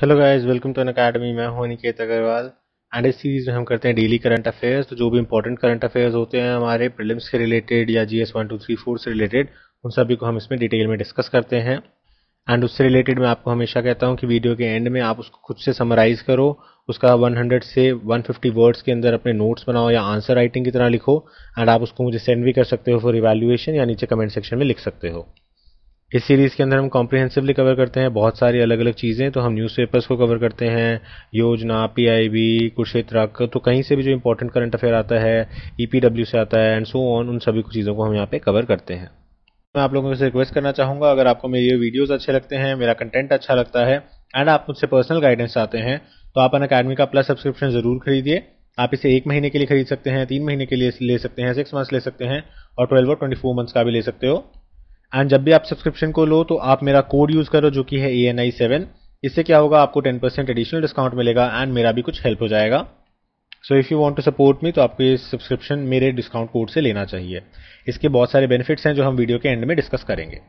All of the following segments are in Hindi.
Hello guys welcome to Unacademy मैं हूं निकेत अग्रवाल एंड इस सीरीज में हम करते हैं डेली करंट अफेयर्स तो जो भी इंपॉर्टेंट करंट अफेयर्स होते हैं हमारे प्रिलिम्स के रिलेटेड या G S one two three four से रिलेटेड उन सभी को हम इसमें डिटेल में डिस्कस करते हैं एंड उससे रिलेटेड मैं आपको हमेशा कहता हूँ कि वीडियो के एंड में आप उसको खुद से समराइज़ करो उसका 100 से 150 वर्ड्स के अंदर अपने नोट्स बनाओ या आंसर राइटिंग की तरह लिखो एंड आप उसको मुझे सेंड भी कर सकते हो फॉर इवेल्युएशन या नीचे कमेंट सेक्शन में लिख सकते हो इस सीरीज़ के अंदर हम कॉम्प्रिहेंसिवली कवर करते हैं बहुत सारी अलग अलग चीज़ें तो हम न्यूज़पेपर्स को कवर करते हैं योजना पीआईबी कुरुक्षेत्र तो कहीं से भी जो इंपॉर्टेंट करंट अफेयर आता है ईपीडब्ल्यू e से आता है एंड सो ऑन उन सभी चीज़ों को हम यहाँ पे कवर करते हैं मैं आप लोगों से रिक्वेस्ट करना चाहूँगा अगर आपको मेरे वीडियोज़ अच्छे लगते हैं मेरा कंटेंट अच्छा लगता है एंड आप मुझसे पर्सनल गाइडेंस चाहते हैं तो आप अन अकेडमी का प्लस सब्सक्रिप्शन ज़रूर खरीदिए आप इसे एक महीने के लिए खरीद सकते हैं तीन महीने के लिए ले सकते हैं सिक्स मंथ्स ले सकते हैं और ट्वेल्व और ट्वेंटी फोर मंथ्स का भी ले सकते हो एंड जब भी आप सब्सक्रिप्शन को लो तो आप मेरा कोड यूज करो जो कि है ए एन आई सेवन इससे क्या होगा आपको टेन परसेंट एडिशनल डिस्काउंट मिलेगा एंड मेरा भी कुछ हेल्प हो जाएगा so if you want to support me तो आपको ये सब्सक्रिप्शन मेरे डिस्काउंट कोड से लेना चाहिए इसके बहुत सारे बेनिफिट्स हैं जो हम वीडियो के एंड में डिस्कस करेंगे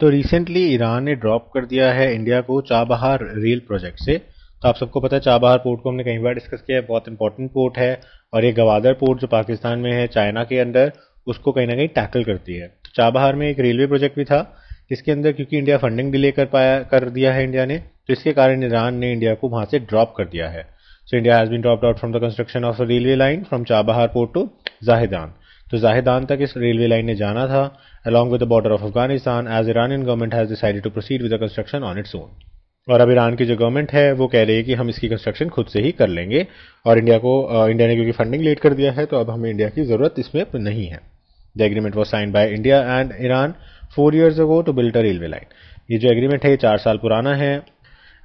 तो रिसेंटली ईरान ने ड्रॉप कर दिया है इंडिया को चाबहार रेल प्रोजेक्ट से तो आप सबको पता है चाबहार पोर्ट को हमने कई बार डिस्कस किया है बहुत इंपॉर्टेंट पोर्ट है और ये गवादर पोर्ट जो पाकिस्तान में है चाइना के अंदर उसको कहीं ना कहीं टैकल करती है तो चाबहार में एक रेलवे प्रोजेक्ट भी था जिसके अंदर क्योंकि इंडिया फंडिंग डिले कर पाया कर दिया है इंडिया ने तो इसके कारण ईरान ने इंडिया को वहां से ड्रॉप कर दिया है so India has been drop out from the construction of a railway line from Chabahar port to Zahedan तो जाहिदान तक इस रेलवे लाइन ने जाना था along with the border of Afghanistan as Iranian government has decided to proceed with the construction on its own और अब ईरान की जो गवर्नमेंट है वो कह रही है कि हम इसकी कंस्ट्रक्शन खुद से ही कर लेंगे और इंडिया को इंडिया ने क्योंकि फंडिंग लेट कर दिया है तो अब हमें इंडिया की ज़रूरत इसमें नहीं है the agreement was sign by India and Iran four years ago to build a railway line ये जो एग्रीमेंट है ये चार साल पुराना है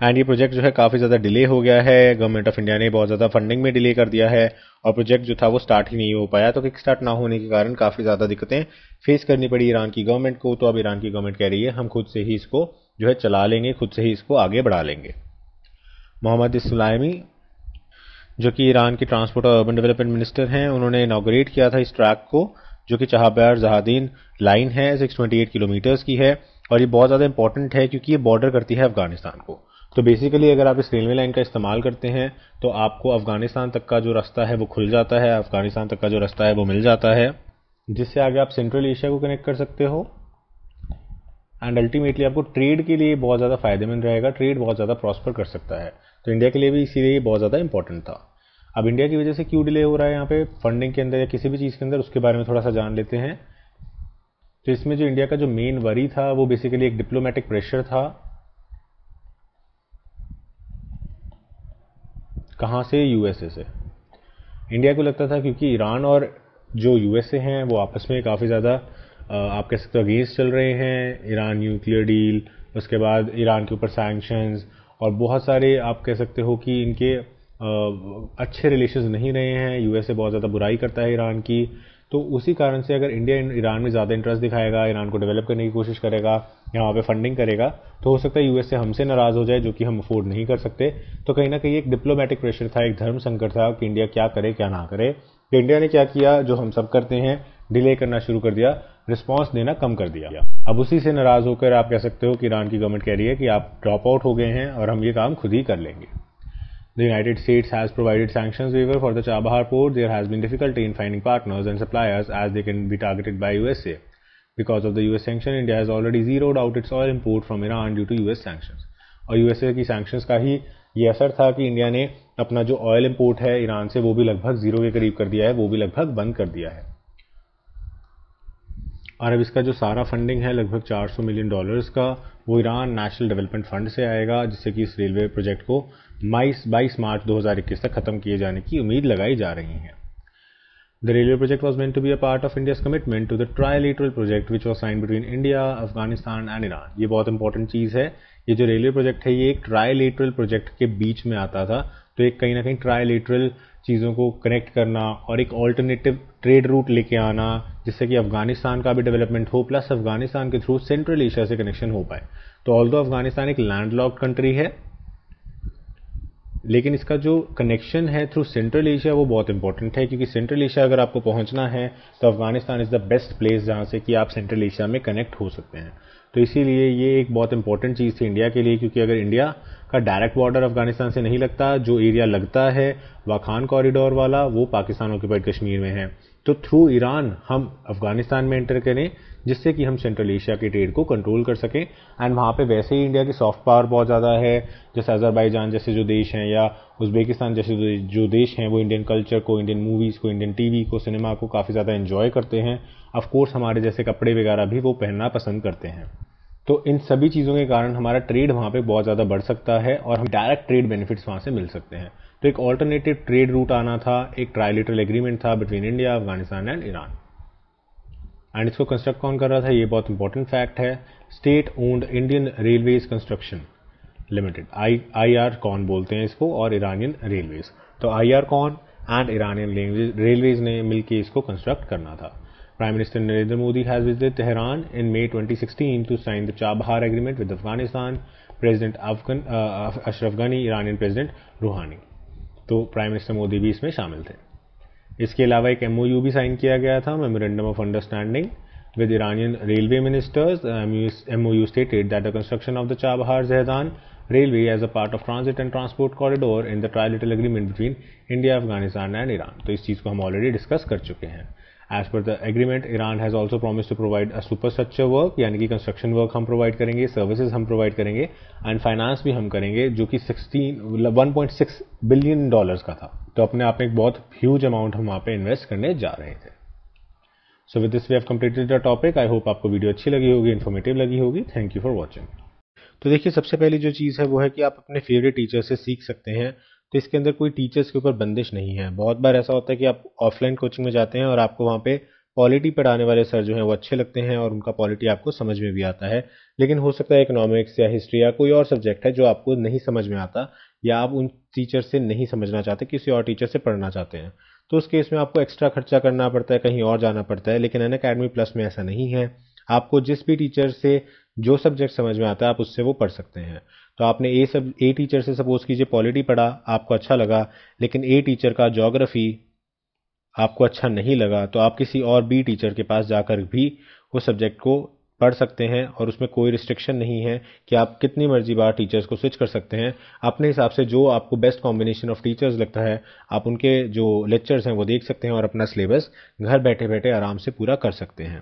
एंड ये प्रोजेक्ट जो है काफ़ी ज़्यादा डिले हो गया है गवर्नमेंट ऑफ इंडिया ने बहुत ज़्यादा फंडिंग में डिले कर दिया है और प्रोजेक्ट जो था वो स्टार्ट ही नहीं हो पाया तो किक स्टार्ट ना होने के कारण काफ़ी ज़्यादा दिक्कतें फेस करनी पड़ी ईरान की गवर्नमेंट को तो अब ईरान की गवर्नमेंट कह रही है हम खुद से ही इसको जो है चला लेंगे खुद से ही इसको आगे बढ़ा लेंगे मोहम्मद इस्लामी जो कि ईरान के ट्रांसपोर्ट और अर्बन डेवलपमेंट मिनिस्टर हैं उन्होंने इनाग्रेट किया था इस ट्रैक को जो कि चहाबार जहादीन लाइन है 628 किलोमीटर्स की है और ये बहुत ज़्यादा इंपॉर्टेंट है क्योंकि ये बॉर्डर करती है अफगानिस्तान को तो बेसिकली अगर आप इस रेलवे लाइन का इस्तेमाल करते हैं तो आपको अफगानिस्तान तक का जो रास्ता है वो खुल जाता है अफगानिस्तान तक का जो रास्ता है वो मिल जाता है जिससे आगे आप सेंट्रल एशिया को कनेक्ट कर सकते हो एंड अल्टीमेटली आपको ट्रेड के लिए बहुत ज़्यादा फायदेमंद रहेगा ट्रेड बहुत ज़्यादा प्रॉस्पर कर सकता है तो इंडिया के लिए भी इसीलिए बहुत ज़्यादा इंपॉर्टेंट था अब इंडिया की वजह से क्यों डिले हो रहा है यहाँ पे फंडिंग के अंदर या किसी भी चीज़ के अंदर उसके बारे में थोड़ा सा जान लेते हैं तो इसमें जो इंडिया का जो मेन वरी था वो बेसिकली एक डिप्लोमेटिक प्रेशर था कहाँ से यूएसए से इंडिया को लगता था क्योंकि ईरान और जो यूएसए हैं वो आपस में काफ़ी ज़्यादा आप कह सकते हो अगेंस्ट चल रहे हैं ईरान न्यूक्लियर डील उसके बाद ईरान के ऊपर सैंक्शंस और बहुत सारे आप कह सकते हो कि इनके अच्छे रिलेशन नहीं रहे हैं यूएसए बहुत ज़्यादा बुराई करता है ईरान की तो उसी कारण से अगर इंडिया ईरान में ज़्यादा इंटरेस्ट दिखाएगा ईरान को डेवलप करने की कोशिश करेगा या वहाँ पे फंडिंग करेगा तो हो सकता है यूएसए हमसे नाराज़ हो जाए जो कि हम अफोर्ड नहीं कर सकते तो कहीं ना कहीं एक डिप्लोमेटिक प्रेशर था एक धर्म संकट था कि इंडिया क्या करे क्या ना करे तो इंडिया ने क्या किया जो हम सब करते हैं डिले करना शुरू कर दिया रिस्पॉन्स देना कम कर दिया अब उसी से नाराज़ होकर आप कह सकते हो कि ईरान की गवर्नमेंट कह रही है कि आप ड्रॉप आउट हो गए हैं और हम ये काम खुद ही कर लेंगे The United States has provided sanctions waiver for the Chabahar port. There has been difficulty in finding partners and suppliers as they can be targeted by USA. Because of the US sanction, India has already zeroed out its oil import from Iran due to US sanctions. और USA की sanctions का ही ये असर था कि India ने अपना जो oil import है Iran से वो भी लगभग zero के करीब कर दिया है वो भी लगभग बंद कर दिया है और अब इसका जो सारा फंडिंग है लगभग 400 मिलियन डॉलर्स का वो ईरान नेशनल डेवलपमेंट फंड से आएगा जिससे कि इस रेलवे प्रोजेक्ट को बाईस मार्च 2021 तक ख़त्म किए जाने की उम्मीद लगाई जा रही है The railway project was meant to be a part of India's commitment to the trilateral project which was signed between India, Afghanistan and Iran. ये बहुत important चीज़ है ये जो railway project है ये एक trilateral project के बीच में आता था तो एक कहीं ना कहीं trilateral चीज़ों को connect करना और एक alternative trade route लेके आना जिससे कि अफगानिस्तान का भी development हो plus अफगानिस्तान के through Central Asia से connection हो पाए तो although अफगानिस्तान एक landlocked country है लेकिन इसका जो कनेक्शन है थ्रू सेंट्रल एशिया वो बहुत इंपॉर्टेंट है क्योंकि सेंट्रल एशिया अगर आपको पहुंचना है तो Afghanistan is the best place जहाँ से कि आप सेंट्रल एशिया में कनेक्ट हो सकते हैं तो इसीलिए ये एक बहुत इंपॉर्टेंट चीज़ थी इंडिया के लिए क्योंकि अगर इंडिया का डायरेक्ट बॉर्डर अफगानिस्तान से नहीं लगता जो एरिया लगता है वाखान कॉरिडोर वाला वो पाकिस्तान ऑक्यूपाइड कश्मीर में है तो थ्रू ईरान हम अफगानिस्तान में एंटर करें जिससे कि हम सेंट्रल एशिया के ट्रेड को कंट्रोल कर सकें एंड वहाँ पे वैसे ही इंडिया की सॉफ्ट पावर बहुत ज़्यादा है जैसे अजरबैजान जैसे जो देश हैं या उज्बेकिस्तान जैसे जो देश हैं वो इंडियन कल्चर को इंडियन मूवीज़ को इंडियन टीवी को सिनेमा को काफ़ी ज़्यादा इन्जॉय करते हैं अफकोर्स हमारे जैसे कपड़े वगैरह भी वो पहनना पसंद करते हैं तो इन सभी चीज़ों के कारण हमारा ट्रेड वहाँ पर बहुत ज़्यादा बढ़ सकता है और हम डायरेक्ट ट्रेड बेनिफिट्स वहाँ से मिल सकते हैं तो एक ऑल्टरनेटिव ट्रेड रूट आना था एक ट्राइलेटरल एग्रीमेंट था between India Afghanistan and Iran and इसको कंस्ट्रक्ट कौन कर रहा था ये बहुत इंपॉर्टेंट फैक्ट है state owned Indian railways construction limited I IRCON बोलते हैं इसको और ईरानियन रेलवेज तो IRCON and Iranian railways ने मिलकर इसको कंस्ट्रक्ट करना था prime minister Narendra Modi has visited Tehran in May 2016 to sign the Chabahar Agreement with Afghanistan, President president uh, Ashraf Ghani, Iranian President तो प्राइम मिनिस्टर मोदी भी इसमें शामिल थे इसके अलावा एक एमओयू भी साइन किया गया था memorandum of understanding with Iranian railway ministers M O U stated that the construction of the Chabahar Zahedan railway as a part of transit and transport corridor in the trilateral agreement between India Afghanistan and Iran तो इस चीज़ को हम ऑलरेडी डिस्कस कर चुके हैं as per the agreement Iran has also promise to provide a superstructure work यानी कि कंस्ट्रक्शन वर्क हम प्रोवाइड करेंगे सर्विसेज हम प्रोवाइड करेंगे एंड फाइनेंस भी हम करेंगे जो कि sixteen one point six billion dollars का था तो अपने आप में एक बहुत ह्यूज अमाउंट हम वहां पे इन्वेस्ट करने जा रहे थे so with this we have completed the topic I hope आपको वीडियो अच्छी लगी होगी इन्फॉर्मेटिव लगी होगी थैंक यू फॉर वॉचिंग तो देखिए सबसे पहली जो चीज़ है वो है कि आप अपने फेवरेट टीचर से सीख सकते हैं तो इसके अंदर कोई टीचर्स के ऊपर बंदिश नहीं है बहुत बार ऐसा होता है कि आप ऑफलाइन कोचिंग में जाते हैं और आपको वहाँ पे पॉलिटी पढ़ाने वाले सर जो हैं वो अच्छे लगते हैं और उनका पॉलिटी आपको समझ में भी आता है लेकिन हो सकता है इकोनॉमिक्स या हिस्ट्री या कोई और सब्जेक्ट है जो आपको नहीं समझ में आता या आप उन टीचर से नहीं समझना चाहते किसी और टीचर से पढ़ना चाहते हैं तो उस केस में आपको एक्स्ट्रा खर्चा करना पड़ता है कहीं और जाना पड़ता है लेकिन अन अकेडमी प्लस में ऐसा नहीं है आपको जिस भी टीचर से जो सब्जेक्ट समझ में आता है आप उससे वो पढ़ सकते हैं तो आपने ए सब ए टीचर से सपोज कीजिए पॉलिटी पढ़ा आपको अच्छा लगा लेकिन ए टीचर का जोग्राफी आपको अच्छा नहीं लगा तो आप किसी और बी टीचर के पास जाकर भी उस सब्जेक्ट को पढ़ सकते हैं और उसमें कोई रिस्ट्रिक्शन नहीं है कि आप कितनी मर्जी बार टीचर्स को स्विच कर सकते हैं अपने हिसाब से जो आपको बेस्ट कॉम्बिनेशन ऑफ टीचर्स लगता है आप उनके जो लेक्चर्स हैं वो देख सकते हैं और अपना सिलेबस घर बैठे बैठे आराम से पूरा कर सकते हैं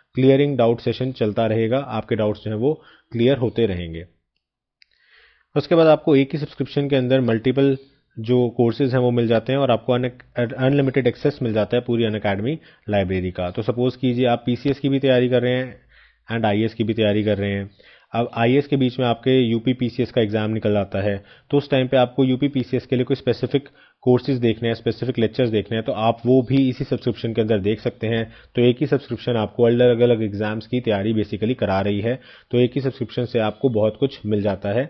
क्लियरिंग डाउट सेशन चलता रहेगा आपके डाउट्स जो हैं वो क्लियर होते रहेंगे उसके बाद आपको एक ही सब्सक्रिप्शन के अंदर मल्टीपल जो कोर्सेज हैं वो मिल जाते हैं और आपको अनलिमिटेड एक्सेस मिल जाता है पूरी अन अकेडमी लाइब्रेरी का तो सपोज़ कीजिए आप पी की भी तैयारी कर रहे हैं एंड आई की भी तैयारी कर रहे हैं अब आई के बीच में आपके यू पी का एग्ज़ाम निकल आता है तो उस टाइम पे आपको यू पी के लिए कोई स्पेसिफिक कोर्सेज देखने हैं स्पेसिफिक लेक्चर्स देखने हैं तो आप वो भी इसी सब्सक्रिप्शन के अंदर देख सकते हैं तो एक ही सब्सक्रिप्शन आपको अलग अलग एग्जाम्स की तैयारी बेसिकली करा रही है तो एक ही सब्सक्रिप्शन से आपको बहुत कुछ मिल जाता है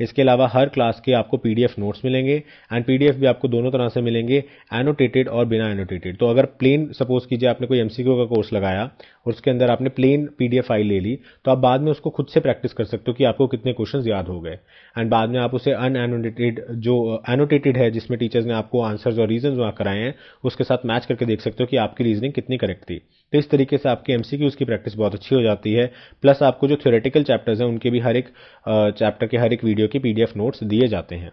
इसके अलावा हर क्लास के आपको पी नोट्स मिलेंगे एंड पी भी आपको दोनों तरह से मिलेंगे एनोटेटेड और बिना एनोटेटेड तो अगर प्लेन सपोज कीजिए आपने कोई एम का कोर्स लगाया और उसके अंदर आपने प्लेन पी फाइल ले ली तो आप बाद में उसको खुद से प्रैक्टिस कर सकते हो कि आपको कितने क्वेश्चन याद हो गए एंड बाद में आप उसे अनएनोटेटेड जो एनोटेटेड uh, है जिसमें टीचर्स ने आपको आंसर्स और रीजन वहाँ कराए हैं उसके साथ मैच करके देख सकते हो कि आपकी रीजनिंग कितनी करेक्ट थी तो इस तरीके से आपकी एम की प्रैक्टिस बहुत अच्छी हो जाती है प्लस आपको जो थ्योरेटिकल चैप्टर्स हैं उनके भी हर एक चैप्टर uh, के हर एक वीडियो जो कि पीडीएफ नोट्स दिए जाते हैं